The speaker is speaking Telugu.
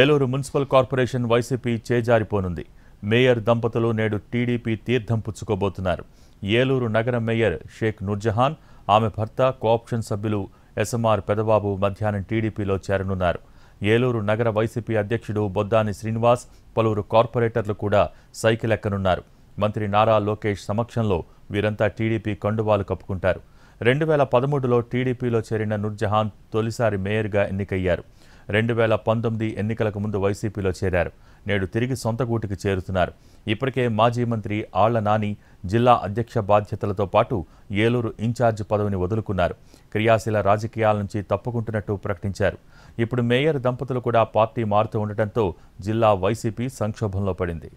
ఏలూరు మున్సిపల్ కార్పొరేషన్ వైసీపీ చేజారిపోనుంది మేయర్ దంపతులు నేడు టీడీపీ తీర్థం పుచ్చుకోబోతున్నారు ఏలూరు నగర మేయర్ షేక్ నూర్జహాన్ ఆమె భర్త కోఆప్షన్ సభ్యులు ఎస్ఎంఆర్ పెదబాబు మధ్యాహ్నం టీడీపీలో చేరనున్నారు ఏలూరు నగర వైసీపీ అధ్యక్షుడు బొద్దాని శ్రీనివాస్ పలువురు కార్పొరేటర్లు కూడా సైకిల్ ఎక్కనున్నారు మంత్రి నారా లోకేష్ సమక్షంలో వీరంతా టీడీపీ కండువాలు కప్పుకుంటారు రెండు వేల పదమూడులో టీడీపీలో చేరిన నూర్జహాన్ తొలిసారి మేయర్గా ఎన్నికయ్యారు రెండు వేల పంతొమ్మిది ఎన్నికలకు ముందు వైసీపీలో చేరారు నేడు తిరిగి సొంత గూటికి చేరుతున్నారు ఇప్పటికే మాజీ మంత్రి ఆళ్ల నాని జిల్లా అధ్యక్ష బాధ్యతలతో పాటు ఏలూరు ఇన్ఛార్జ్ పదవిని వదులుకున్నారు క్రియాశీల రాజకీయాల నుంచి తప్పుకుంటున్నట్టు ప్రకటించారు ఇప్పుడు మేయర్ దంపతులు కూడా పార్టీ మారుతూ ఉండటంతో జిల్లా వైసీపీ సంక్షోభంలో పడింది